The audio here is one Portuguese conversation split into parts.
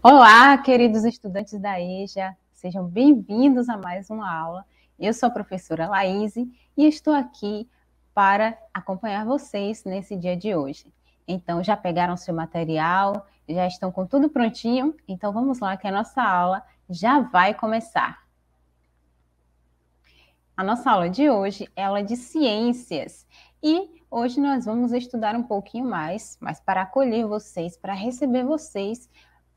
Olá, queridos estudantes da EJA, sejam bem-vindos a mais uma aula. Eu sou a professora Laís e estou aqui para acompanhar vocês nesse dia de hoje. Então, já pegaram seu material, já estão com tudo prontinho? Então, vamos lá que a nossa aula já vai começar. A nossa aula de hoje é de ciências e hoje nós vamos estudar um pouquinho mais, mas para acolher vocês, para receber vocês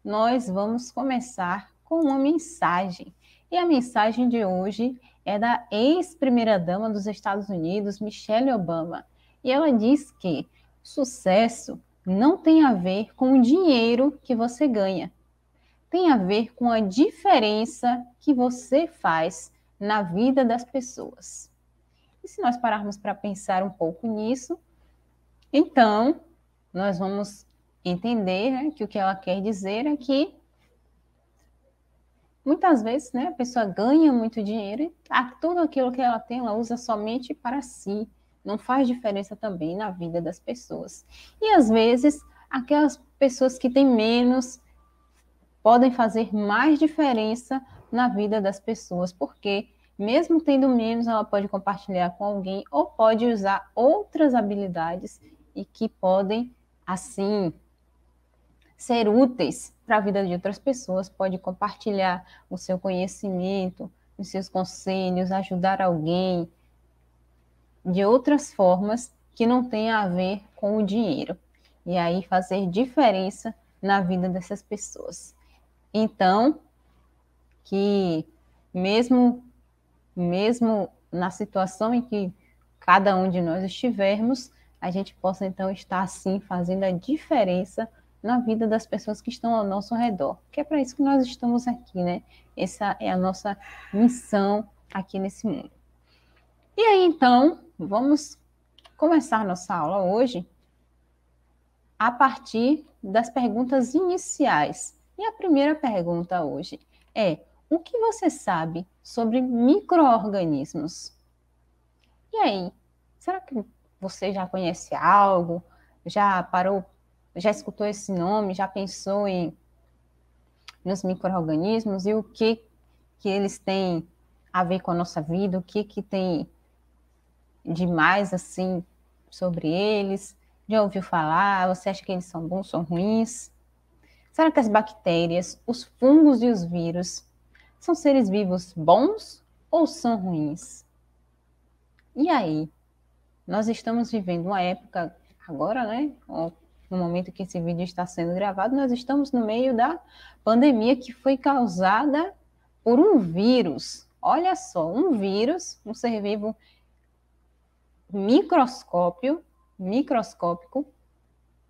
nós vamos começar com uma mensagem. E a mensagem de hoje é da ex-primeira-dama dos Estados Unidos, Michelle Obama. E ela diz que sucesso não tem a ver com o dinheiro que você ganha, tem a ver com a diferença que você faz na vida das pessoas. E se nós pararmos para pensar um pouco nisso, então nós vamos entender né, que o que ela quer dizer é que muitas vezes né, a pessoa ganha muito dinheiro e tá, tudo aquilo que ela tem ela usa somente para si. Não faz diferença também na vida das pessoas. E às vezes aquelas pessoas que têm menos podem fazer mais diferença na vida das pessoas, porque mesmo tendo menos, ela pode compartilhar com alguém ou pode usar outras habilidades e que podem, assim, ser úteis para a vida de outras pessoas, pode compartilhar o seu conhecimento, os seus conselhos, ajudar alguém de outras formas que não tenha a ver com o dinheiro. E aí fazer diferença na vida dessas pessoas. Então, que mesmo mesmo na situação em que cada um de nós estivermos, a gente possa então estar assim fazendo a diferença na vida das pessoas que estão ao nosso redor. Que é para isso que nós estamos aqui, né? Essa é a nossa missão aqui nesse mundo. E aí, então, vamos começar nossa aula hoje a partir das perguntas iniciais. E a primeira pergunta hoje é: o que você sabe sobre micro-organismos? E aí, será que você já conhece algo? Já parou já escutou esse nome, já pensou em nos microorganismos e o que que eles têm a ver com a nossa vida, o que que tem de mais assim sobre eles? Já ouviu falar? Você acha que eles são bons, são ruins? Será que as bactérias, os fungos e os vírus são seres vivos bons ou são ruins? E aí? Nós estamos vivendo uma época agora, né? no momento que esse vídeo está sendo gravado, nós estamos no meio da pandemia que foi causada por um vírus. Olha só, um vírus, um ser vivo microscópio, microscópico,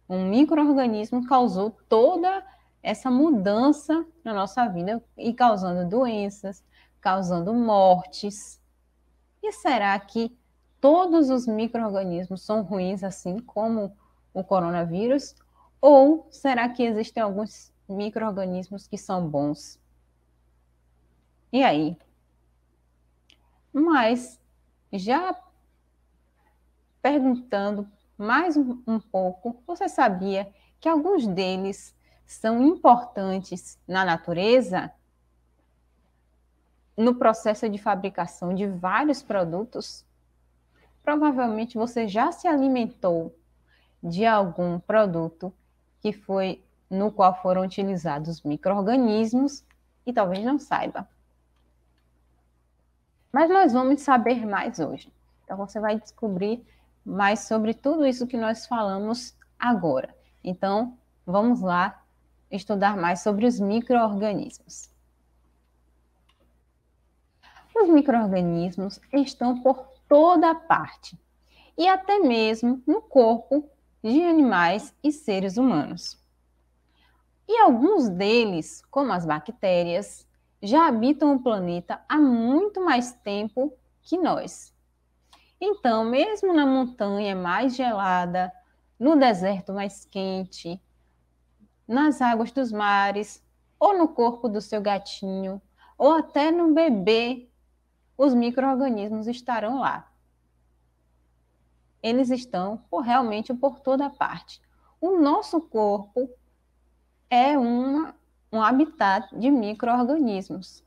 um microorganismo causou toda essa mudança na nossa vida e causando doenças, causando mortes. E será que todos os microorganismos são ruins assim como o coronavírus? Ou será que existem alguns micro-organismos que são bons? E aí? Mas, já perguntando mais um, um pouco, você sabia que alguns deles são importantes na natureza? no processo de fabricação de vários produtos? Provavelmente você já se alimentou de algum produto que foi no qual foram utilizados microorganismos e talvez não saiba. Mas nós vamos saber mais hoje. Então você vai descobrir mais sobre tudo isso que nós falamos agora. Então, vamos lá estudar mais sobre os microorganismos. Os microorganismos estão por toda parte e até mesmo no corpo de animais e seres humanos. E alguns deles, como as bactérias, já habitam o planeta há muito mais tempo que nós. Então, mesmo na montanha mais gelada, no deserto mais quente, nas águas dos mares, ou no corpo do seu gatinho, ou até no bebê, os micro-organismos estarão lá eles estão por, realmente por toda parte. O nosso corpo é uma, um habitat de micro-organismos.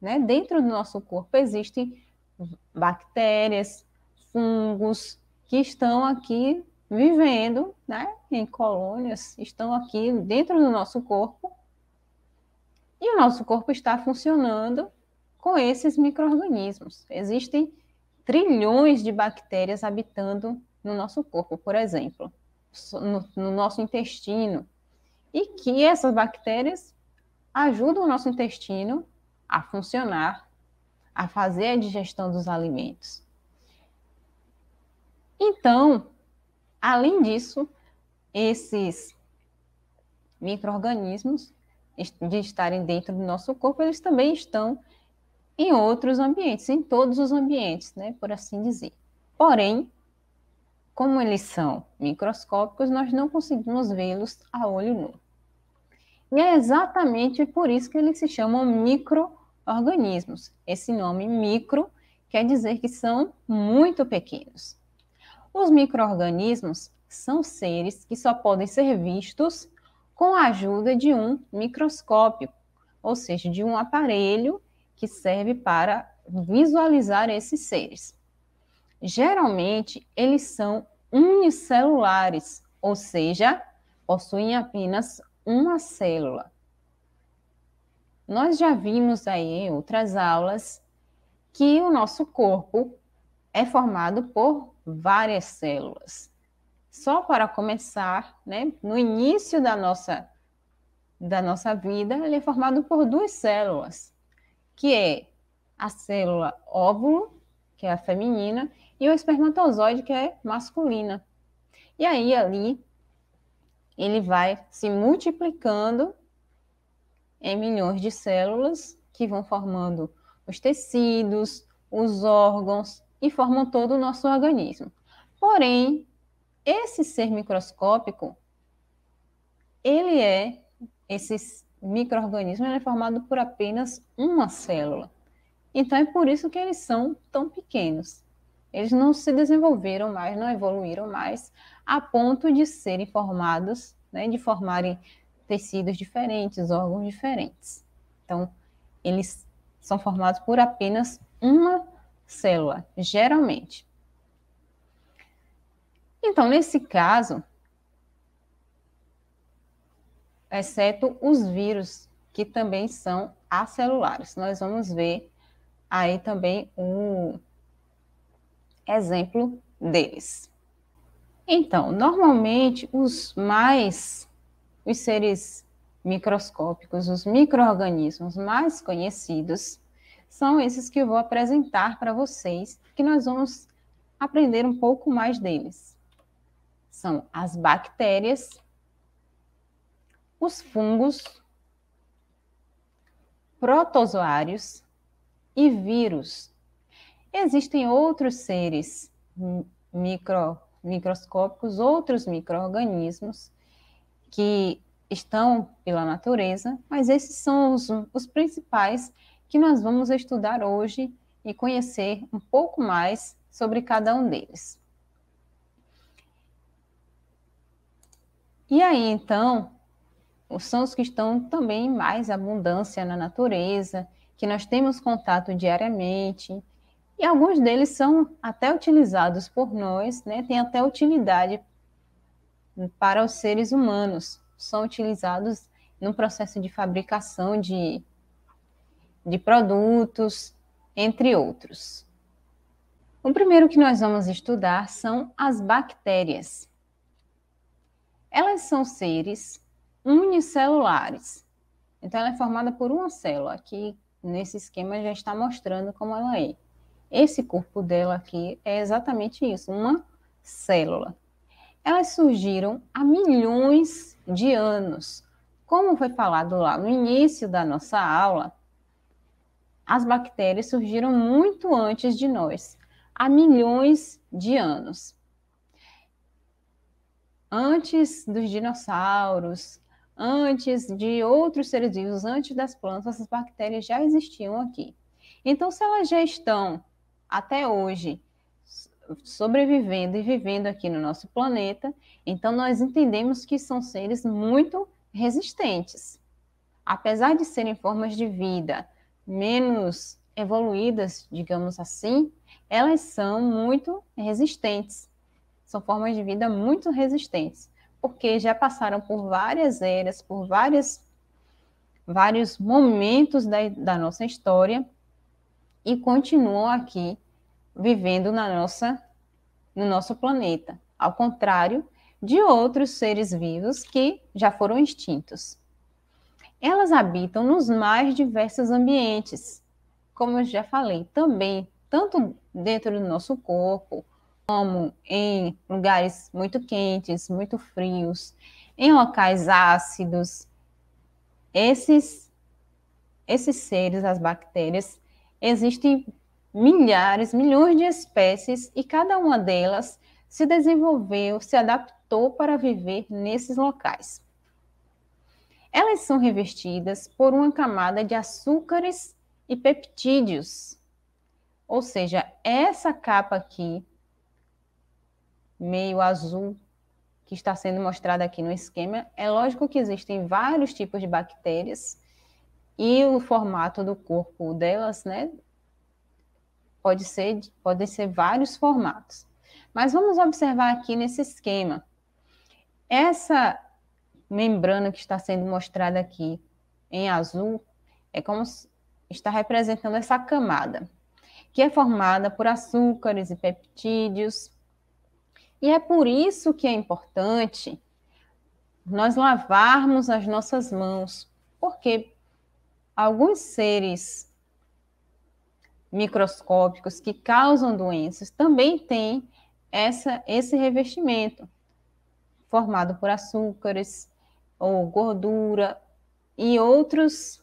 Né? Dentro do nosso corpo existem bactérias, fungos, que estão aqui vivendo né? em colônias, estão aqui dentro do nosso corpo. E o nosso corpo está funcionando com esses micro-organismos. Existem trilhões de bactérias habitando no nosso corpo, por exemplo, no, no nosso intestino. E que essas bactérias ajudam o nosso intestino a funcionar, a fazer a digestão dos alimentos. Então, além disso, esses micro-organismos de estarem dentro do nosso corpo, eles também estão em outros ambientes, em todos os ambientes, né, por assim dizer. Porém, como eles são microscópicos, nós não conseguimos vê-los a olho nu. E é exatamente por isso que eles se chamam microorganismos. Esse nome micro quer dizer que são muito pequenos. Os microorganismos são seres que só podem ser vistos com a ajuda de um microscópio, ou seja, de um aparelho que serve para visualizar esses seres. Geralmente, eles são unicelulares, ou seja, possuem apenas uma célula. Nós já vimos aí em outras aulas que o nosso corpo é formado por várias células. Só para começar, né, no início da nossa, da nossa vida, ele é formado por duas células, que é a célula óvulo, que é a feminina, e o espermatozoide, que é masculina. E aí, ali, ele vai se multiplicando em milhões de células que vão formando os tecidos, os órgãos e formam todo o nosso organismo. Porém, esse ser microscópico, ele é, esse microorganismo é formado por apenas uma célula. Então é por isso que eles são tão pequenos. Eles não se desenvolveram mais, não evoluíram mais, a ponto de serem formados, né, de formarem tecidos diferentes, órgãos diferentes. Então, eles são formados por apenas uma célula, geralmente. Então, nesse caso, exceto os vírus, que também são acelulares. Nós vamos ver aí também um exemplo deles. Então, normalmente os mais os seres microscópicos, os microorganismos mais conhecidos são esses que eu vou apresentar para vocês, que nós vamos aprender um pouco mais deles. São as bactérias os fungos, protozoários e vírus. Existem outros seres micro, microscópicos, outros micro-organismos que estão pela natureza, mas esses são os, os principais que nós vamos estudar hoje e conhecer um pouco mais sobre cada um deles. E aí, então, os que estão também mais abundância na natureza, que nós temos contato diariamente, e alguns deles são até utilizados por nós, né? Tem até utilidade para os seres humanos. São utilizados no processo de fabricação de, de produtos, entre outros. O primeiro que nós vamos estudar são as bactérias. Elas são seres unicelulares. Então, ela é formada por uma célula, que nesse esquema já está mostrando como ela é. Esse corpo dela aqui é exatamente isso, uma célula. Elas surgiram há milhões de anos. Como foi falado lá no início da nossa aula, as bactérias surgiram muito antes de nós, há milhões de anos. Antes dos dinossauros, antes de outros seres vivos, antes das plantas, essas bactérias já existiam aqui. Então, se elas já estão até hoje sobrevivendo e vivendo aqui no nosso planeta, então nós entendemos que são seres muito resistentes. Apesar de serem formas de vida menos evoluídas, digamos assim, elas são muito resistentes. São formas de vida muito resistentes porque já passaram por várias eras, por várias, vários momentos da, da nossa história e continuam aqui vivendo na nossa, no nosso planeta, ao contrário de outros seres vivos que já foram extintos. Elas habitam nos mais diversos ambientes, como eu já falei, também tanto dentro do nosso corpo, como em lugares muito quentes, muito frios, em locais ácidos. Esses, esses seres, as bactérias, existem milhares, milhões de espécies e cada uma delas se desenvolveu, se adaptou para viver nesses locais. Elas são revestidas por uma camada de açúcares e peptídeos. Ou seja, essa capa aqui meio azul que está sendo mostrado aqui no esquema, é lógico que existem vários tipos de bactérias e o formato do corpo delas, né, pode ser, podem ser vários formatos. Mas vamos observar aqui nesse esquema. Essa membrana que está sendo mostrada aqui em azul é como está representando essa camada, que é formada por açúcares e peptídeos e é por isso que é importante nós lavarmos as nossas mãos, porque alguns seres microscópicos que causam doenças também têm essa, esse revestimento formado por açúcares ou gordura e outros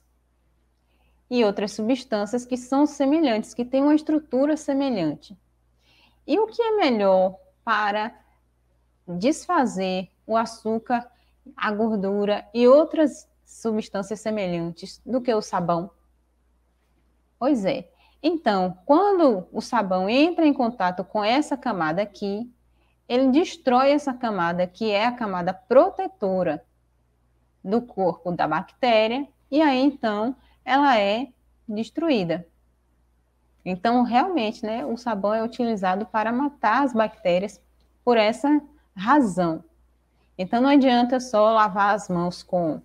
e outras substâncias que são semelhantes, que têm uma estrutura semelhante. E o que é melhor para desfazer o açúcar, a gordura e outras substâncias semelhantes do que o sabão? Pois é. Então, quando o sabão entra em contato com essa camada aqui, ele destrói essa camada que é a camada protetora do corpo da bactéria, e aí então ela é destruída. Então, realmente, né, o sabão é utilizado para matar as bactérias por essa razão. Então, não adianta só lavar as mãos com,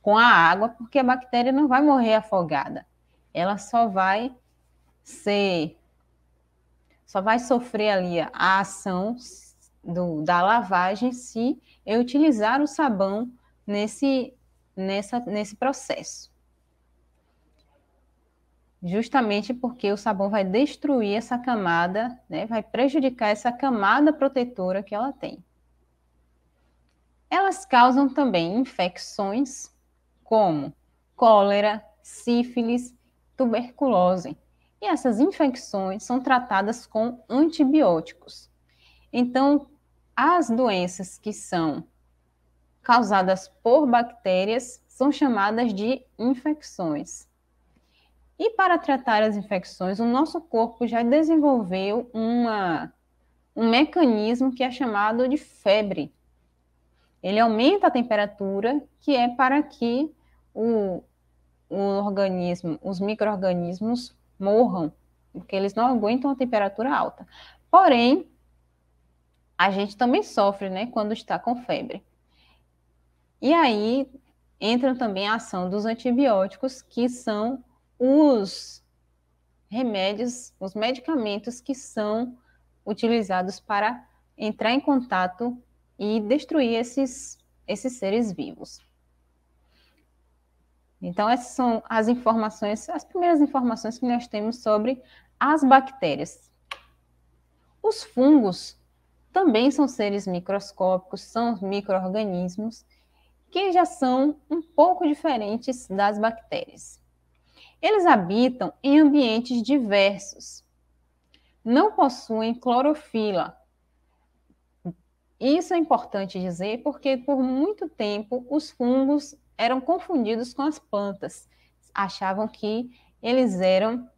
com a água, porque a bactéria não vai morrer afogada. Ela só vai ser. Só vai sofrer ali a ação do, da lavagem se eu utilizar o sabão nesse, nessa, nesse processo justamente porque o sabão vai destruir essa camada, né? vai prejudicar essa camada protetora que ela tem. Elas causam também infecções como cólera, sífilis, tuberculose. E essas infecções são tratadas com antibióticos. Então, as doenças que são causadas por bactérias são chamadas de infecções. E para tratar as infecções, o nosso corpo já desenvolveu uma, um mecanismo que é chamado de febre. Ele aumenta a temperatura, que é para que o, o organismo, os micro-organismos morram, porque eles não aguentam a temperatura alta. Porém, a gente também sofre, né, quando está com febre. E aí entram também a ação dos antibióticos, que são os remédios, os medicamentos que são utilizados para entrar em contato e destruir esses, esses seres vivos. Então, essas são as informações, as primeiras informações que nós temos sobre as bactérias. Os fungos também são seres microscópicos, são micro-organismos que já são um pouco diferentes das bactérias. Eles habitam em ambientes diversos. Não possuem clorofila. Isso é importante dizer porque por muito tempo os fungos eram confundidos com as plantas. Achavam que eles eram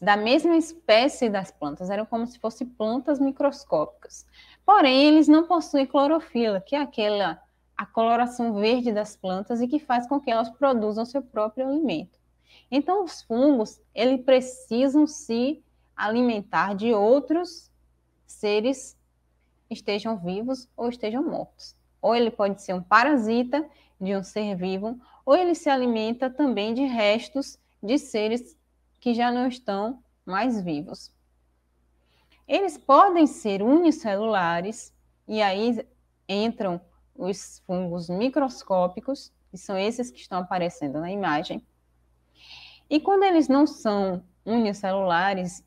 da mesma espécie das plantas, eram como se fossem plantas microscópicas. Porém, eles não possuem clorofila, que é aquela a coloração verde das plantas e que faz com que elas produzam seu próprio alimento. Então, os fungos, eles precisam se alimentar de outros seres estejam vivos ou estejam mortos. Ou ele pode ser um parasita de um ser vivo, ou ele se alimenta também de restos de seres que já não estão mais vivos. Eles podem ser unicelulares, e aí entram os fungos microscópicos, que são esses que estão aparecendo na imagem e quando eles não são unicelulares,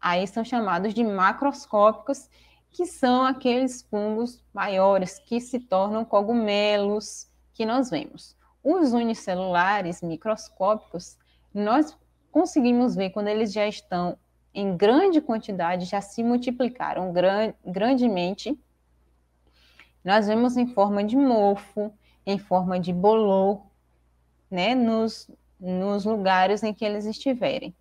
aí são chamados de macroscópicos, que são aqueles fungos maiores que se tornam cogumelos que nós vemos. Os unicelulares microscópicos, nós conseguimos ver quando eles já estão em grande quantidade, já se multiplicaram gran grandemente. Nós vemos em forma de mofo, em forma de bolor, né, nos, nos lugares em que eles estiverem.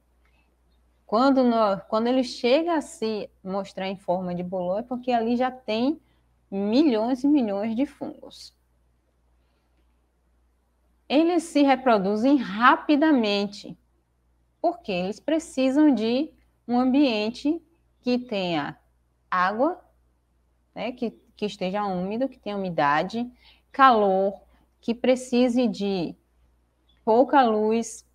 Quando, no, quando ele chega a se mostrar em forma de bolor, é porque ali já tem milhões e milhões de fungos. Eles se reproduzem rapidamente, porque eles precisam de um ambiente que tenha água, né, que, que esteja úmido, que tenha umidade, calor, que precise de pouca luz.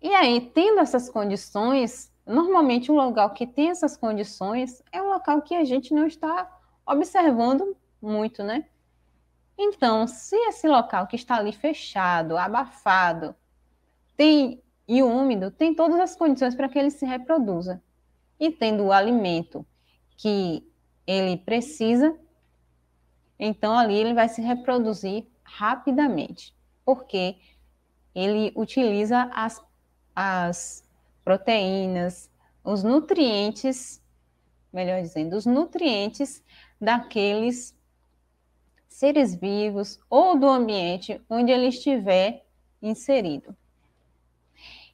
E aí, tendo essas condições, normalmente um local que tem essas condições é um local que a gente não está observando muito, né? Então, se esse local que está ali fechado, abafado, tem e úmido, tem todas as condições para que ele se reproduza. E tendo o alimento que ele precisa, então ali ele vai se reproduzir rapidamente, porque ele utiliza as, as proteínas, os nutrientes, melhor dizendo, os nutrientes daqueles seres vivos ou do ambiente onde ele estiver inserido.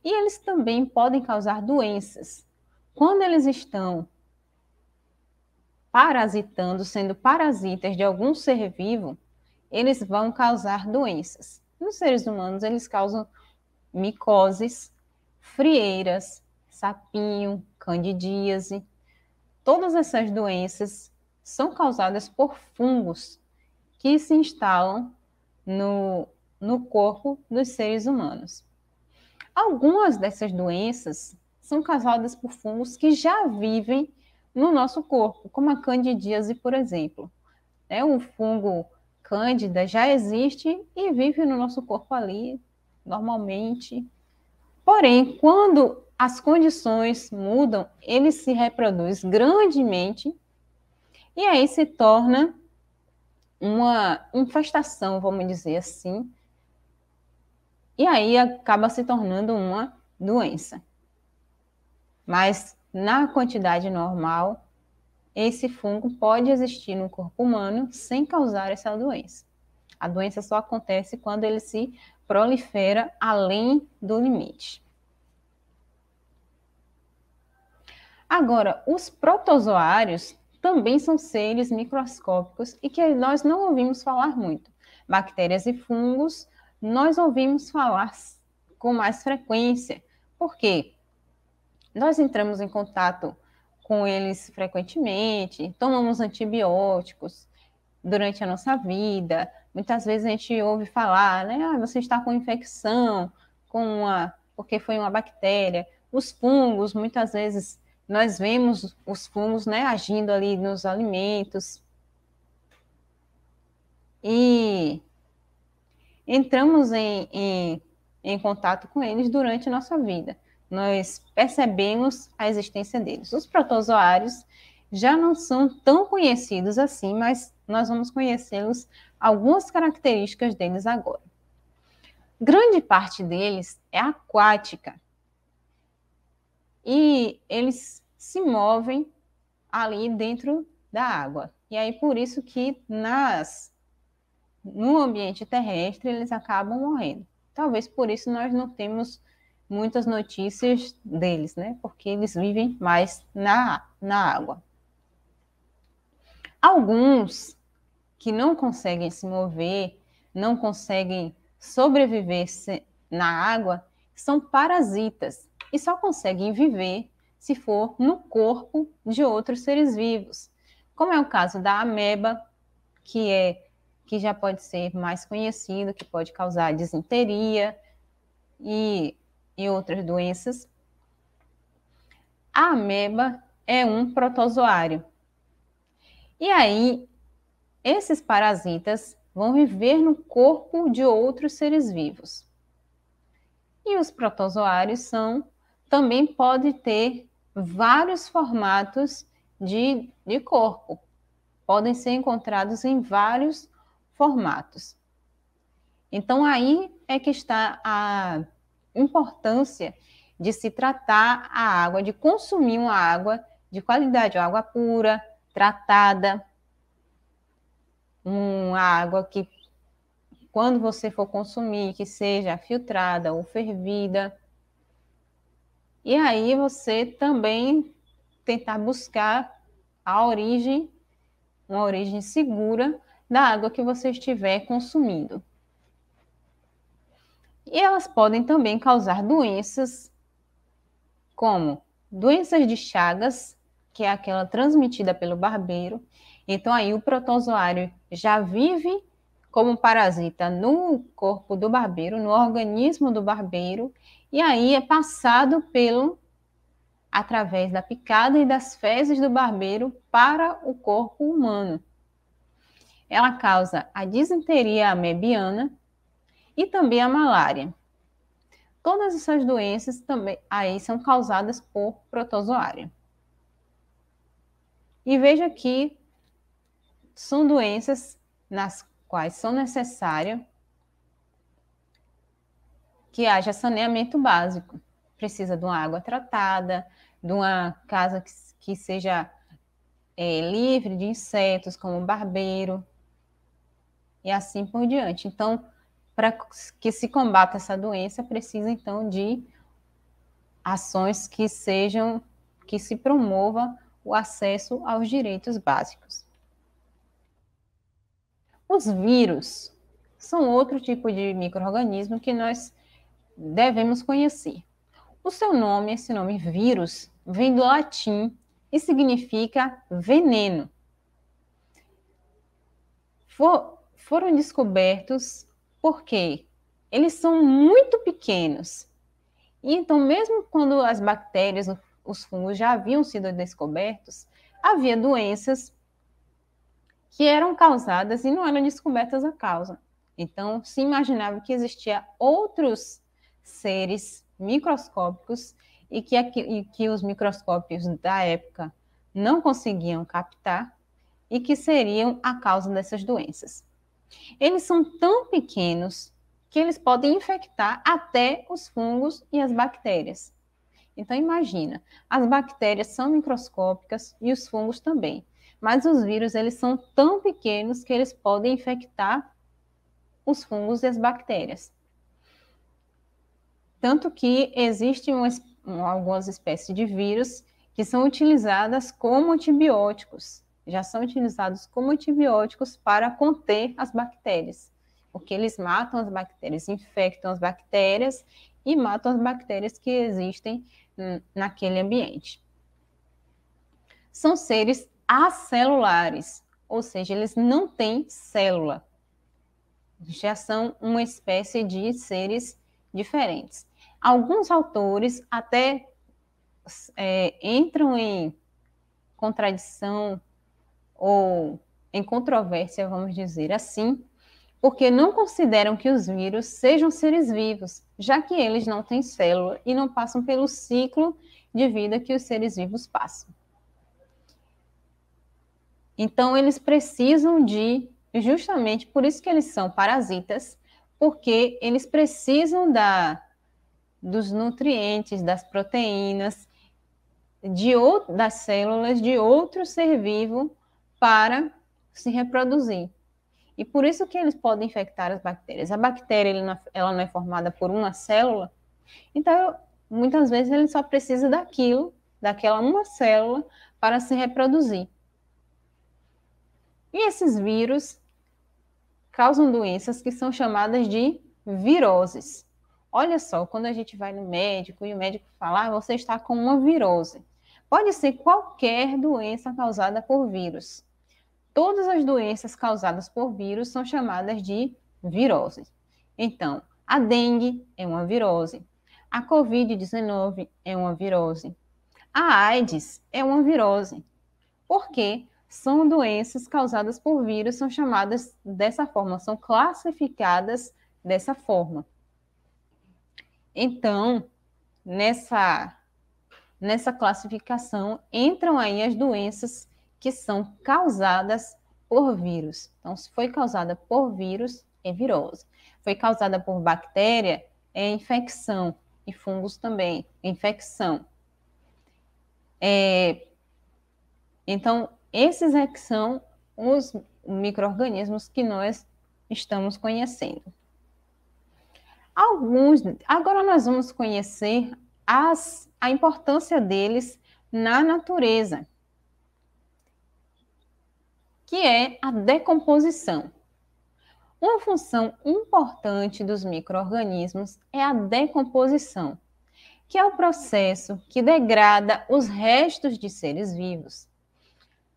E eles também podem causar doenças. Quando eles estão parasitando, sendo parasitas de algum ser vivo, eles vão causar doenças nos seres humanos, eles causam micoses, frieiras, sapinho, candidíase. Todas essas doenças são causadas por fungos que se instalam no, no corpo dos seres humanos. Algumas dessas doenças são causadas por fungos que já vivem no nosso corpo, como a candidíase, por exemplo. É um fungo cândida já existe e vive no nosso corpo ali normalmente. Porém, quando as condições mudam, ele se reproduz grandemente e aí se torna uma infestação, vamos dizer assim. E aí acaba se tornando uma doença. Mas na quantidade normal, esse fungo pode existir no corpo humano sem causar essa doença. A doença só acontece quando ele se prolifera além do limite. Agora, os protozoários também são seres microscópicos e que nós não ouvimos falar muito. Bactérias e fungos, nós ouvimos falar com mais frequência, porque nós entramos em contato com eles frequentemente, tomamos antibióticos durante a nossa vida. Muitas vezes a gente ouve falar, né? Ah, você está com infecção, com uma, porque foi uma bactéria. Os fungos, muitas vezes nós vemos os fungos, né, agindo ali nos alimentos. E entramos em, em, em contato com eles durante a nossa vida nós percebemos a existência deles. Os protozoários já não são tão conhecidos assim, mas nós vamos conhecê-los algumas características deles agora. Grande parte deles é aquática. E eles se movem ali dentro da água. E aí por isso que nas no ambiente terrestre eles acabam morrendo. Talvez por isso nós não temos muitas notícias deles, né? Porque eles vivem mais na, na água. Alguns que não conseguem se mover, não conseguem sobreviver na água, são parasitas e só conseguem viver se for no corpo de outros seres vivos, como é o caso da ameba, que é que já pode ser mais conhecido, que pode causar disenteria e e outras doenças. A ameba é um protozoário. E aí, esses parasitas vão viver no corpo de outros seres vivos. E os protozoários são também pode ter vários formatos de, de corpo. Podem ser encontrados em vários formatos. Então aí é que está a importância de se tratar a água, de consumir uma água de qualidade, uma água pura, tratada, uma água que, quando você for consumir, que seja filtrada ou fervida. E aí você também tentar buscar a origem, uma origem segura da água que você estiver consumindo. E elas podem também causar doenças como doenças de Chagas, que é aquela transmitida pelo barbeiro. Então aí o protozoário já vive como parasita no corpo do barbeiro, no organismo do barbeiro, e aí é passado pelo através da picada e das fezes do barbeiro para o corpo humano. Ela causa a disenteria amebiana, e também a malária. Todas essas doenças também aí são causadas por protozoário. E veja que são doenças nas quais são necessário que haja saneamento básico. Precisa de uma água tratada, de uma casa que, que seja é, livre de insetos, como barbeiro, e assim por diante. Então, para que se combata essa doença, precisa então de ações que sejam que se promova o acesso aos direitos básicos. Os vírus são outro tipo de microorganismo que nós devemos conhecer. O seu nome, esse nome vírus, vem do latim e significa veneno. For, foram descobertos porque eles são muito pequenos. E então, mesmo quando as bactérias, os fungos já haviam sido descobertos, havia doenças que eram causadas e não eram descobertas a causa. Então, se imaginava que existia outros seres microscópicos e que, e que os microscópios da época não conseguiam captar e que seriam a causa dessas doenças. Eles são tão pequenos que eles podem infectar até os fungos e as bactérias. Então imagina, as bactérias são microscópicas e os fungos também, mas os vírus eles são tão pequenos que eles podem infectar os fungos e as bactérias. Tanto que existem algumas espécies de vírus que são utilizadas como antibióticos já são utilizados como antibióticos para conter as bactérias, porque eles matam as bactérias, infectam as bactérias e matam as bactérias que existem hum, naquele ambiente. São seres acelulares, ou seja, eles não têm célula. Já são uma espécie de seres diferentes. Alguns autores até é, entram em contradição ou em controvérsia, vamos dizer assim, porque não consideram que os vírus sejam seres vivos, já que eles não têm célula e não passam pelo ciclo de vida que os seres vivos passam. Então, eles precisam de, justamente por isso que eles são parasitas, porque eles precisam da, dos nutrientes, das proteínas, de, das células de outro ser vivo para se reproduzir. E por isso que eles podem infectar as bactérias. A bactéria é, ela não é formada por uma célula, então muitas vezes ele só precisa daquilo, daquela uma célula, para se reproduzir. E esses vírus causam doenças que são chamadas de viroses. Olha só, quando a gente vai no médico e o médico fala, ah, você está com uma virose. Pode ser qualquer doença causada por vírus. Todas as doenças causadas por vírus são chamadas de viroses. Então, a dengue é uma virose. A Covid-19 é uma virose. A AIDS é uma virose. Porque são doenças causadas por vírus, são chamadas dessa forma, são classificadas dessa forma. Então, nessa nessa classificação entram aí as doenças que são causadas por vírus. Então, se foi causada por vírus, é virose. Foi causada por bactéria, é infecção. E fungos também, infecção. É... Então, esses é que são os micro-organismos que nós estamos conhecendo. Alguns, agora nós vamos conhecer as, a importância deles na natureza, que é a decomposição. Uma função importante dos microorganismos é a decomposição, que é o processo que degrada os restos de seres vivos,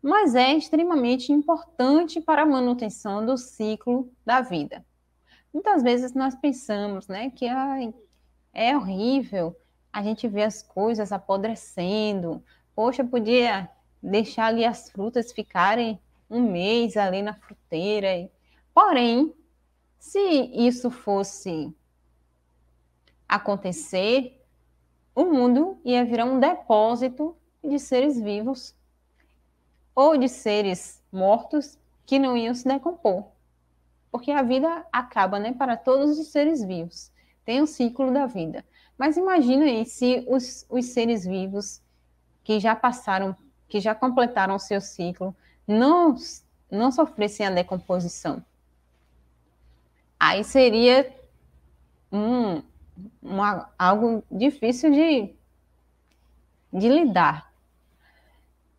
mas é extremamente importante para a manutenção do ciclo da vida. Muitas vezes nós pensamos né, que ai, é horrível a gente vê as coisas apodrecendo. Poxa, podia deixar ali as frutas ficarem um mês ali na fruteira. Porém, se isso fosse acontecer, o mundo ia virar um depósito de seres vivos ou de seres mortos que não iam se decompor. Porque a vida acaba, né, para todos os seres vivos. Tem o um ciclo da vida. Mas imagina aí se os, os seres vivos que já passaram, que já completaram o seu ciclo, não, não sofressem a decomposição. Aí seria um, uma, algo difícil de, de lidar.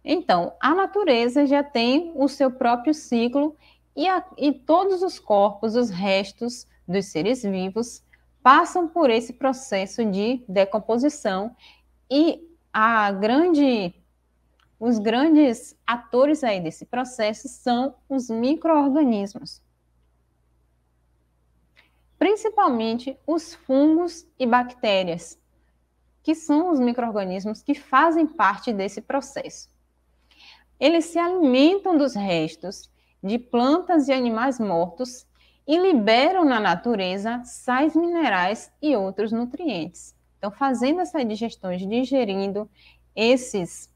Então, a natureza já tem o seu próprio ciclo e, a, e todos os corpos, os restos dos seres vivos, passam por esse processo de decomposição e a grande os grandes atores aí desse processo são os microorganismos. Principalmente os fungos e bactérias, que são os microorganismos que fazem parte desse processo. Eles se alimentam dos restos de plantas e animais mortos e liberam na natureza sais minerais e outros nutrientes. Então, fazendo essa digestão, digerindo esses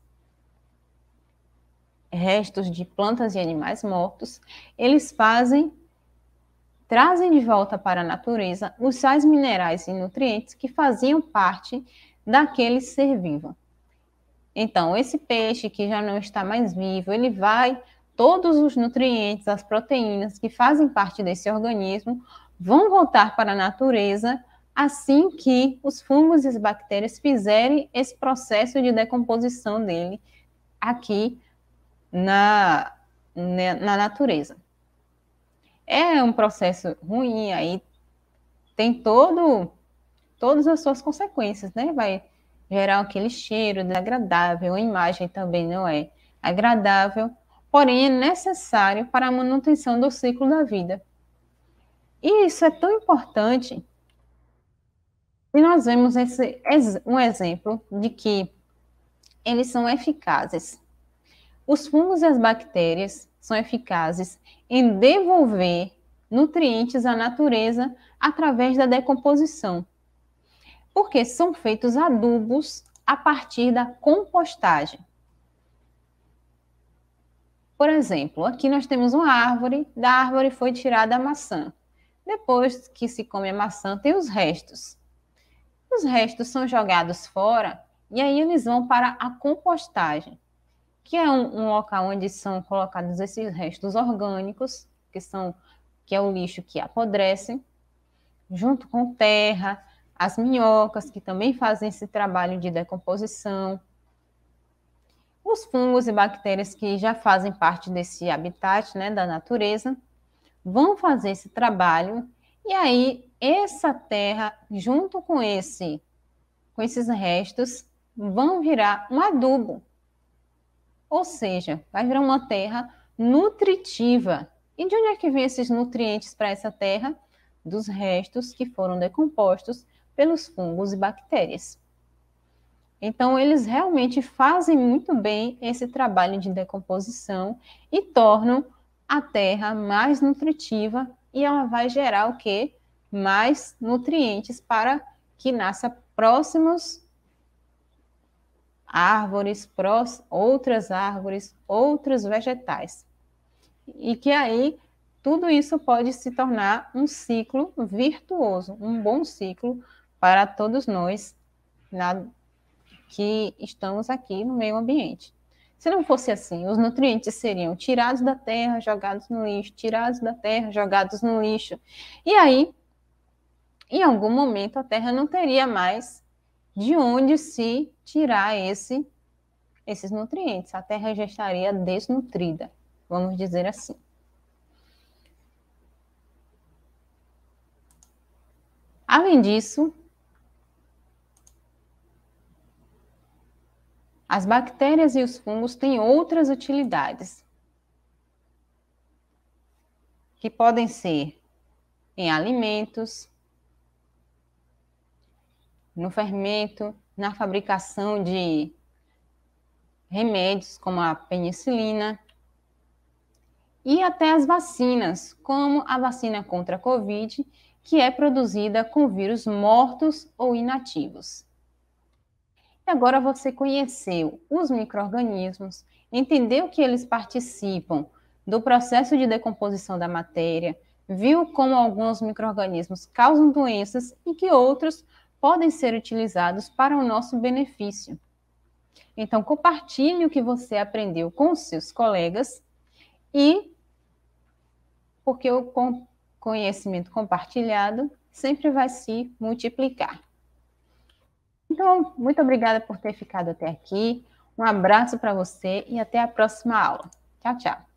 restos de plantas e animais mortos, eles fazem trazem de volta para a natureza os sais minerais e nutrientes que faziam parte daquele ser vivo. Então, esse peixe que já não está mais vivo, ele vai todos os nutrientes, as proteínas que fazem parte desse organismo vão voltar para a natureza assim que os fungos e as bactérias fizerem esse processo de decomposição dele aqui na, na, né, na natureza. É um processo ruim, aí tem todo todas as suas consequências, né? Vai gerar aquele cheiro desagradável, a imagem também não é agradável, porém é necessário para a manutenção do ciclo da vida. E isso é tão importante e nós vemos esse, um exemplo de que eles são eficazes. Os fungos e as bactérias são eficazes em devolver nutrientes à natureza através da decomposição, porque são feitos adubos a partir da compostagem. Por exemplo, aqui nós temos uma árvore, da árvore foi tirada a maçã. Depois que se come a maçã, tem os restos. Os restos são jogados fora e aí eles vão para a compostagem, que é um, um local onde são colocados esses restos orgânicos, que são que é o lixo que apodrece, junto com terra, as minhocas que também fazem esse trabalho de decomposição, os fungos e bactérias que já fazem parte desse habitat, né, da natureza, vão fazer esse trabalho e aí essa terra, junto com esse, com esses restos, vão virar um adubo. Ou seja, vai virar uma terra nutritiva. E de onde é que vem esses nutrientes para essa terra? Dos restos que foram decompostos pelos fungos e bactérias. Então, eles realmente fazem muito bem esse trabalho de decomposição e tornam a terra mais nutritiva e ela vai gerar o quê? Mais nutrientes para que nasça próximos árvores, prós, outras árvores, outros vegetais. E que aí tudo isso pode se tornar um ciclo virtuoso, um bom ciclo para todos nós na que estamos aqui no meio ambiente. Se não fosse assim, os nutrientes seriam tirados da terra, jogados no lixo, tirados da terra, jogados no lixo. E aí, em algum momento, a terra não teria mais de onde se tirar esse, esses nutrientes. A terra já estaria desnutrida, vamos dizer assim. Além disso, As bactérias e os fungos têm outras utilidades, que podem ser em alimentos, no fermento, na fabricação de remédios como a penicilina e até as vacinas, como a vacina contra a Covid, que é produzida com vírus mortos ou inativos. E agora você conheceu os micro-organismos, entendeu que eles participam do processo de decomposição da matéria, viu como alguns micro-organismos causam doenças e que outros podem ser utilizados para o nosso benefício. Então, compartilhe o que você aprendeu com seus colegas e, porque o conhecimento compartilhado sempre vai se multiplicar. Então, muito obrigada por ter ficado até aqui. Um abraço para você e até a próxima aula. Tchau, tchau.